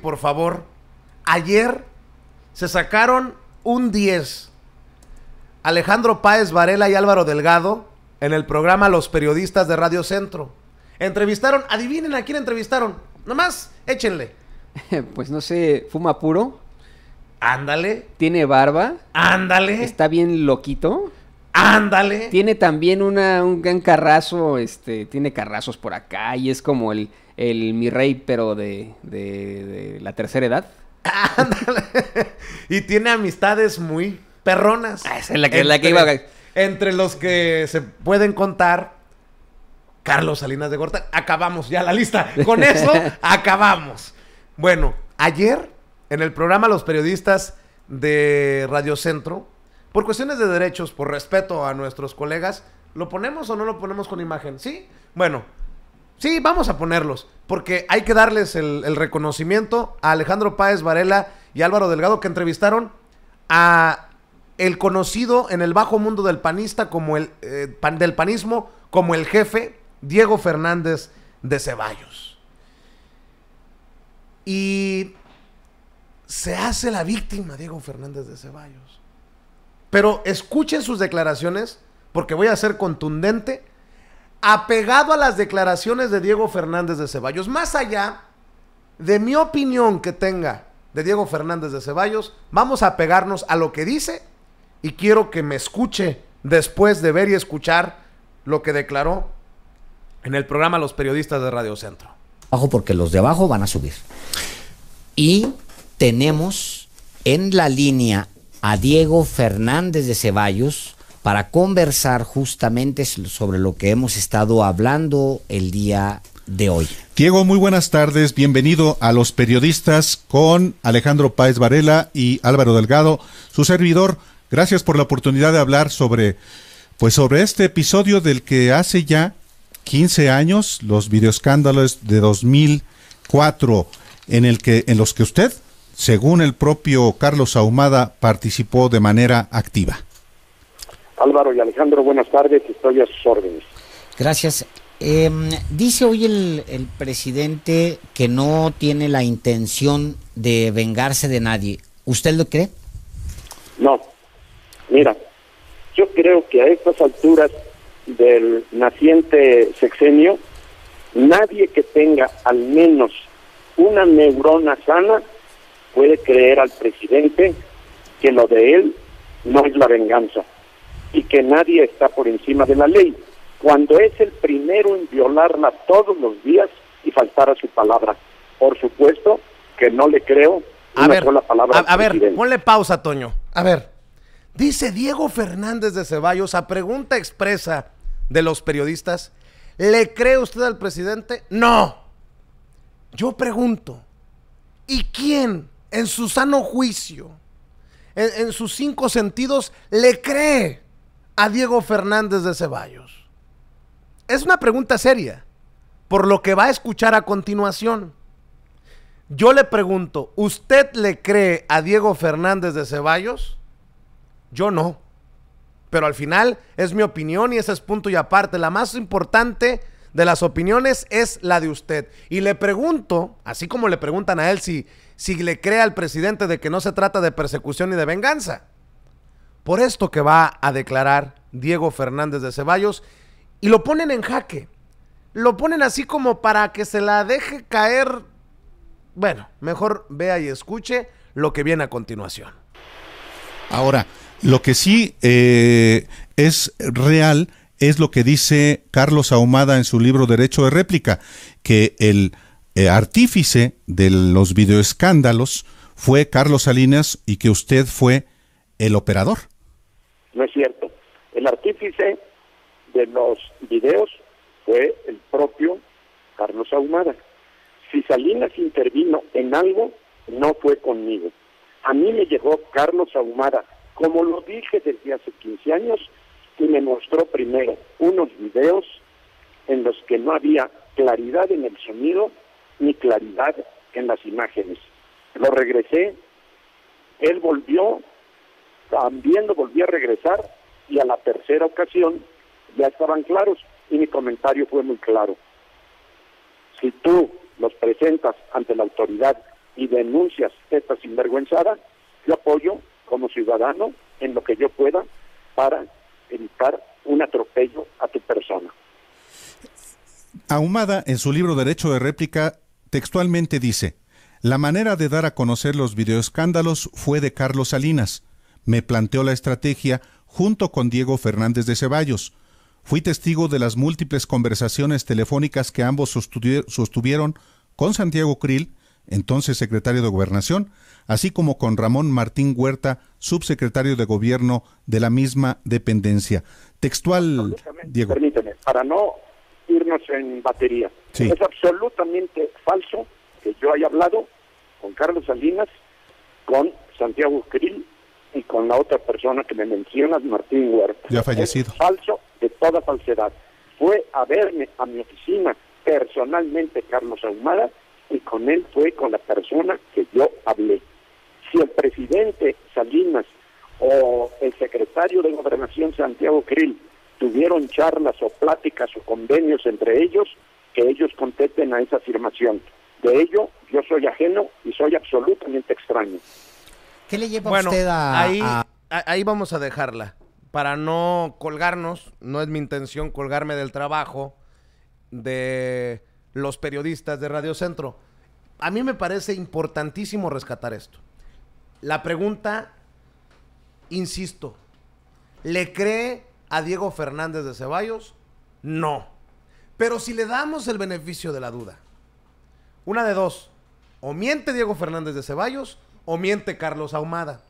por favor. Ayer se sacaron un 10. Alejandro Páez Varela y Álvaro Delgado en el programa Los Periodistas de Radio Centro. Entrevistaron, adivinen a quién entrevistaron. Nomás, échenle. Pues no sé, fuma puro. Ándale. Tiene barba. Ándale. Está bien loquito. Ándale. Tiene también una, un gran carrazo, este, tiene carrazos por acá y es como el, el mi rey, pero de, de, la tercera edad. y tiene amistades muy perronas. Ah, la que, entre, iba Entre los que se pueden contar, Carlos Salinas de Gorta... Acabamos ya la lista. Con eso acabamos. Bueno, ayer en el programa Los Periodistas de Radio Centro, por cuestiones de derechos, por respeto a nuestros colegas, ¿lo ponemos o no lo ponemos con imagen? Sí. Bueno, Sí, vamos a ponerlos, porque hay que darles el, reconocimiento a Alejandro Páez Varela y Álvaro Delgado que entrevistaron a el conocido en el bajo mundo del panista como el eh, del panismo como el jefe Diego Fernández de Ceballos. Y se hace la víctima Diego Fernández de Ceballos. Pero escuchen sus declaraciones porque voy a ser contundente apegado a las declaraciones de Diego Fernández de Ceballos, más allá de mi opinión que tenga de Diego Fernández de Ceballos, vamos a pegarnos a lo que dice y quiero que me escuche después de ver y escuchar lo que declaró en el programa Los Periodistas de Radio Centro. Bajo porque los de abajo van a subir. Y tenemos en la línea a Diego Fernández de Ceballos, para conversar justamente sobre lo que hemos estado hablando el día de hoy. Diego, muy buenas tardes. Bienvenido a los periodistas con Alejandro Páez Varela y Álvaro Delgado, su servidor. Gracias por la oportunidad de hablar sobre pues sobre este episodio del que hace ya 15 años, los videoscándalos de 2004 en el que en los que usted, según el propio Carlos Ahumada, participó de manera activa. Álvaro y Alejandro, buenas tardes, estoy a sus órdenes. Gracias. Em, dice hoy el, presidente que no tiene la intención de vengarse de nadie. ¿Usted lo cree? No. Mira, yo creo que a estas alturas del naciente sexenio, nadie que tenga al menos una neurona sana puede creer al presidente que lo de él no es la venganza y que nadie está por encima de la ley, cuando es el primero en violarla todos los días y faltar a su palabra. Por supuesto que no le creo a una ver, sola palabra. A, ver, ponle pausa, Toño. A ver, dice Diego Fernández de Ceballos a pregunta expresa de los periodistas, ¿le cree usted al presidente? No. Yo pregunto, ¿y quién en su sano juicio, en, en sus cinco sentidos, le cree? a Diego Fernández de Ceballos? Es una pregunta seria, por lo que va a escuchar a continuación. Yo le pregunto, ¿usted le cree a Diego Fernández de Ceballos? Yo no. Pero al final es mi opinión y ese es punto y aparte. La más importante de las opiniones es la de usted. Y le pregunto, así como le preguntan a él si, si le cree al presidente de que no se trata de persecución y de venganza por esto que va a declarar Diego Fernández de Ceballos y lo ponen en jaque. Lo ponen así como para que se la deje caer. Bueno, mejor vea y escuche lo que viene a continuación. Ahora, lo que sí eh, es real es lo que dice Carlos Ahumada en su libro Derecho de Réplica, que el eh, artífice de los videoescándalos fue Carlos Salinas y que usted fue el operador. No es cierto. El artífice de los videos fue el propio Carlos Ahumada. Si Salinas intervino en algo, no fue conmigo. A mí me llegó Carlos Ahumada, como lo dije desde hace 15 años, y me mostró primero unos videos en los que no había claridad en el sonido ni claridad en las imágenes. Lo regresé, él volvió también lo volví a regresar y a la tercera ocasión ya estaban claros y mi comentario fue muy claro. Si tú los presentas ante la autoridad y denuncias esta sinvergüenzada, yo apoyo como ciudadano en lo que yo pueda para evitar un atropello a tu persona. Ahumada, en su libro Derecho de Réplica, textualmente dice, la manera de dar a conocer los videoescándalos fue de Carlos Salinas me planteó la estrategia junto con Diego Fernández de Ceballos. Fui testigo de las múltiples conversaciones telefónicas que ambos sostuvieron con Santiago Krill, entonces secretario de Gobernación, así como con Ramón Martín Huerta, subsecretario de Gobierno de la misma dependencia. Textual, Diego. Permíteme, para no irnos en batería. Es absolutamente falso que yo haya hablado con Carlos Salinas, con Santiago Krill y con la otra persona que me mencionas, Martín Huerta. Ya fallecido. falso de toda falsedad. Fue a verme a mi oficina personalmente Carlos Ahumada y con él fue con la persona que yo hablé. Si el presidente Salinas o el secretario de Gobernación Santiago Krill tuvieron charlas o pláticas o convenios entre ellos, que ellos contesten a esa afirmación. De ello yo soy ajeno y soy absolutamente extraño. ¿Qué le lleva bueno, usted ahí, ahí vamos a dejarla. Para no colgarnos, no es mi intención colgarme del trabajo de los periodistas de Radio Centro. A mí me parece importantísimo rescatar esto. La pregunta, insisto, ¿le cree a Diego Fernández de Ceballos? No. Pero si le damos el beneficio de la duda, una de dos, o miente Diego Fernández de Ceballos o miente Carlos Ahumada.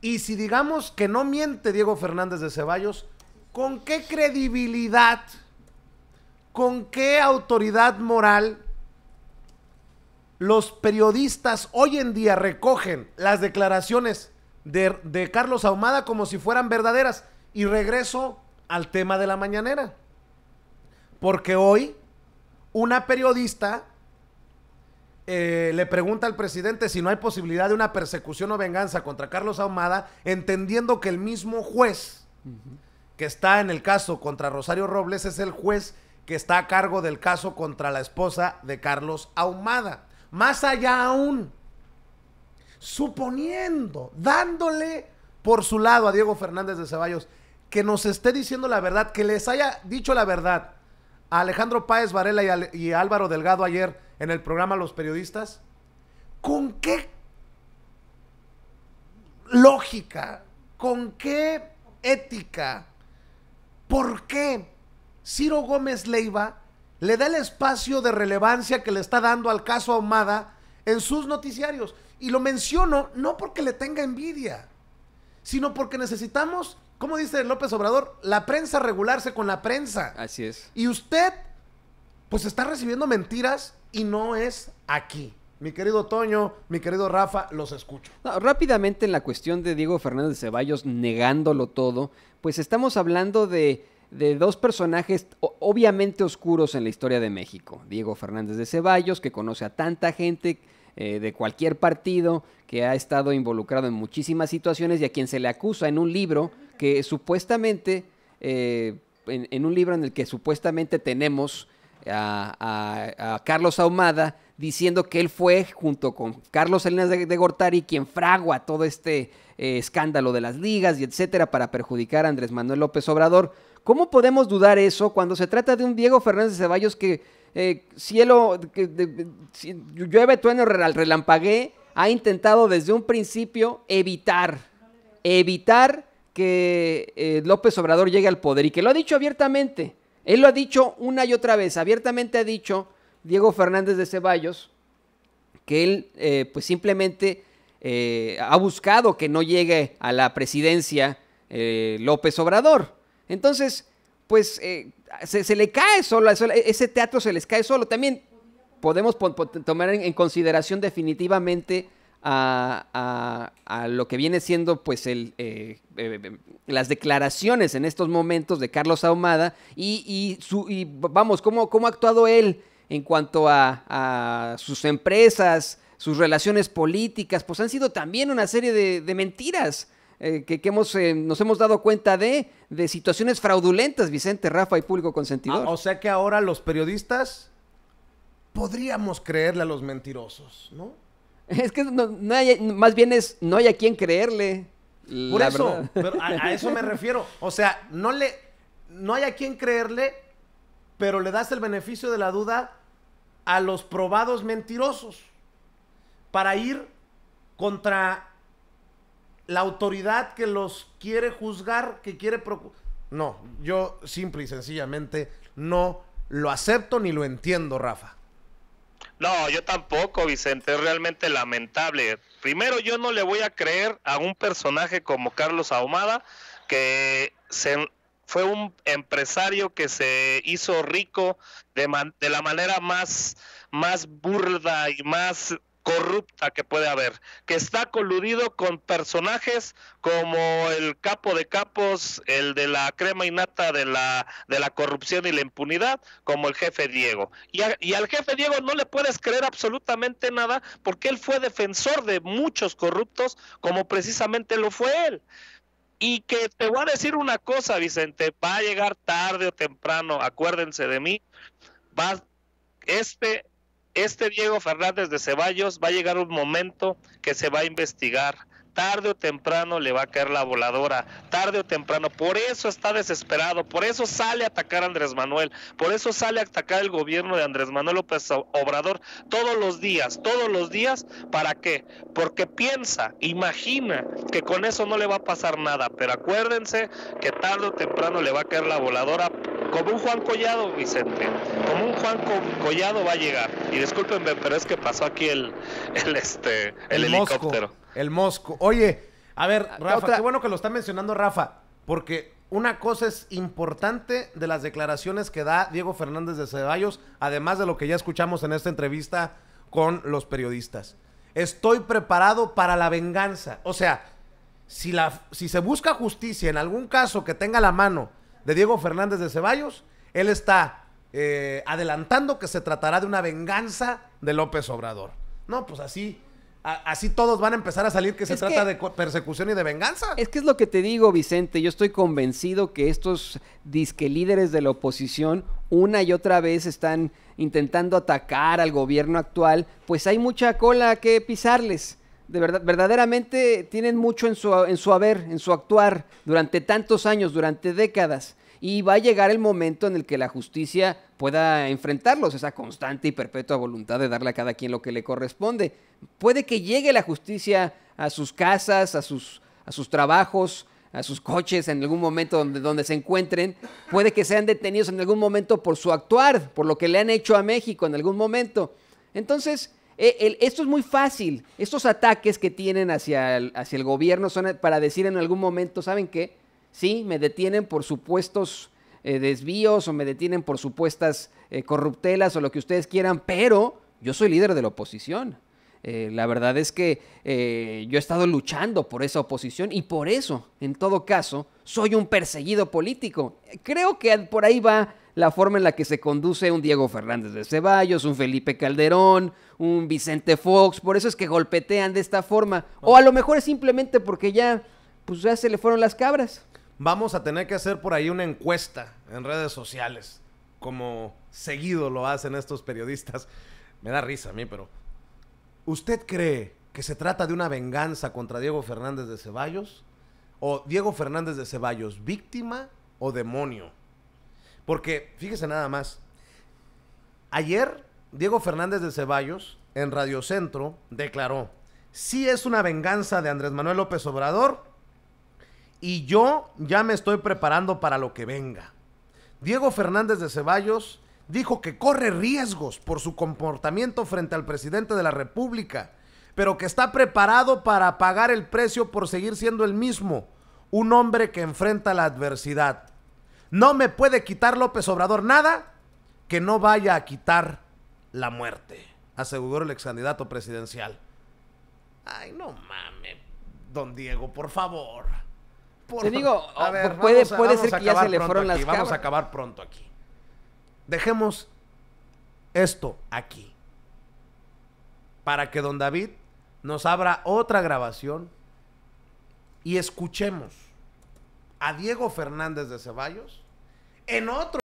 Y si digamos que no miente Diego Fernández de Ceballos, ¿con qué credibilidad, con qué autoridad moral los periodistas hoy en día recogen las declaraciones de, Carlos Ahumada como si fueran verdaderas? Y regreso al tema de la mañanera. Porque hoy una periodista eh, le pregunta al presidente si no hay posibilidad de una persecución o venganza contra Carlos Ahumada, entendiendo que el mismo juez que está en el caso contra Rosario Robles es el juez que está a cargo del caso contra la esposa de Carlos Ahumada. Más allá aún, suponiendo, dándole por su lado a Diego Fernández de Ceballos, que nos esté diciendo la verdad, que les haya dicho la verdad a Alejandro Páez Varela y, Álvaro Delgado ayer en el programa Los Periodistas, ¿con qué lógica? ¿Con qué ética? ¿Por qué Ciro Gómez Leiva le da el espacio de relevancia que le está dando al caso Ahumada en sus noticiarios? Y lo menciono no porque le tenga envidia, sino porque necesitamos ¿Cómo dice López Obrador? La prensa regularse con la prensa. Así es. Y usted, pues está recibiendo mentiras y no es aquí. Mi querido Toño, mi querido Rafa, los escucho. rápidamente en la cuestión de Diego Fernández de Ceballos negándolo todo, pues estamos hablando de, de dos personajes obviamente oscuros en la historia de México. Diego Fernández de Ceballos, que conoce a tanta gente eh, de cualquier partido, que ha estado involucrado en muchísimas situaciones y a quien se le acusa en un libro que supuestamente, eh, en, un libro en el que supuestamente tenemos a, Carlos Ahumada diciendo que él fue, junto con Carlos Salinas de, Gortari, quien fragua todo este eh, escándalo de las ligas y etcétera para perjudicar a Andrés Manuel López Obrador. ¿Cómo podemos dudar eso cuando se trata de un Diego Fernández de Ceballos que eh, cielo, que, de, llueve, relampagué, ha intentado desde un principio evitar, evitar que eh, López Obrador llegue al poder y que lo ha dicho abiertamente. Él lo ha dicho una y otra vez, abiertamente ha dicho Diego Fernández de Ceballos que él eh, pues simplemente eh, ha buscado que no llegue a la presidencia López Obrador. Entonces, pues se, le cae solo, ese teatro se les cae solo. También podemos tomar en consideración definitivamente a, lo que viene siendo pues el, eh, eh, eh, las declaraciones en estos momentos de Carlos Ahumada y, su, vamos, ¿cómo, ¿cómo, ha actuado él en cuanto a, sus empresas, sus relaciones políticas, pues han sido también una serie de, mentiras que, hemos, nos hemos dado cuenta de, de situaciones fraudulentas, Vicente, Rafa y público consentidor. Ah, o sea que ahora los periodistas podríamos creerle a los mentirosos, ¿no? Es que no, más bien es, no hay a quien creerle. Por eso, pero a, eso me refiero. O sea, no le, no hay a quien creerle, pero le das el beneficio de la duda a los probados mentirosos para ir contra la autoridad que los quiere juzgar, que quiere No, yo simple y sencillamente no lo acepto ni lo entiendo, Rafa. No, yo tampoco, Vicente, es realmente lamentable. Primero, yo no le voy a creer a un personaje como Carlos Ahumada, que se, fue un empresario que se hizo rico de, la manera más, más burda y más corrupta que puede haber, que está coludido con personajes como el capo de capos, el de la crema innata de la, de la corrupción y la impunidad, como el jefe Diego. Y, y al jefe Diego no le puedes creer absolutamente nada porque él fue defensor de muchos corruptos como precisamente lo fue él. Y que te voy a decir una cosa, Vicente, va a llegar tarde o temprano, acuérdense de mí, va, este este Diego Fernández de Ceballos va a llegar un momento que se va a investigar tarde o temprano le va a caer la voladora, tarde o temprano. Por eso está desesperado, por eso sale a atacar a Andrés Manuel, por eso sale a atacar el gobierno de Andrés Manuel López Obrador todos los días, todos los días. ¿Para qué? Porque piensa, imagina que con eso no le va a pasar nada, pero acuérdense que tarde o temprano le va a caer la voladora como un Juan Collado, Vicente, como un Juan Collado va a llegar. Y discúlpenme, pero es que pasó aquí el, el este el, helicóptero. El Mosco. Oye, a ver, ah, Rafa, qué bueno que lo está mencionando Rafa, porque una cosa es importante de las declaraciones que da Diego Fernández de Ceballos, además de lo que ya escuchamos en esta entrevista con los periodistas. Estoy preparado para la venganza. O sea, si, la, si se busca justicia en algún caso que tenga la mano de Diego Fernández de Ceballos, él está eh, adelantando que se tratará de una venganza de López Obrador. No, pues así, así todos van a empezar a salir que se trata de persecución y de venganza. Es que es lo que te digo, Vicente. Yo estoy convencido que estos disque líderes de la oposición una y otra vez están intentando atacar al gobierno actual. Pues hay mucha cola que pisarles. De verdad, verdaderamente tienen mucho en su, en su haber, en su actuar, durante tantos años, durante décadas y va a llegar el momento en el que la justicia pueda enfrentarlos, esa constante y perpetua voluntad de darle a cada quien lo que le corresponde. Puede que llegue la justicia a sus casas, a sus, a sus trabajos, a sus coches en algún momento donde, donde, se encuentren. Puede que sean detenidos en algún momento por su actuar, por lo que le han hecho a México en algún momento. Entonces, e, esto es muy fácil. Estos ataques que tienen hacia hacia el gobierno son para decir en algún momento, ¿saben qué? ¿sí? Me detienen por supuestos eh, desvíos o me detienen por supuestas eh, corruptelas o lo que ustedes quieran, pero yo soy líder de la oposición. Eh, la verdad es que yo he estado luchando por esa oposición y por eso, en todo caso, soy un perseguido político. Creo que por ahí va la forma en la que se conduce un Diego Fernández de Ceballos, un Felipe Calderón, un Vicente Fox. Por eso es que golpetean de esta forma. O a lo mejor es simplemente porque ya, pues ya se le fueron las cabras. Vamos a tener que hacer por ahí una encuesta en redes sociales, como seguido lo hacen estos periodistas. Me da risa a mí, pero ¿usted cree que se trata de una venganza contra Diego Fernández de Ceballos? ¿O Diego Fernández de Ceballos víctima o demonio? Porque, fíjese nada más, ayer Diego Fernández de Ceballos en Radio Centro declaró, si es una venganza de Andrés Manuel López Obrador y yo ya me estoy preparando para lo que venga. Diego Fernández de Ceballos dijo que corre riesgos por su comportamiento frente al presidente de la República, pero que está preparado para pagar el precio por seguir siendo el mismo, un hombre que enfrenta la adversidad. No me puede quitar López Obrador nada que no vaya a quitar la muerte, aseguró el ex candidato presidencial. Ay, no mames, don Diego, por favor. Te digo, a ver, puede, ser que ya se le fueron las Vamos a acabar pronto aquí. Dejemos esto aquí. Para que don David nos abra otra grabación y escuchemos a Diego Fernández de Ceballos en otro.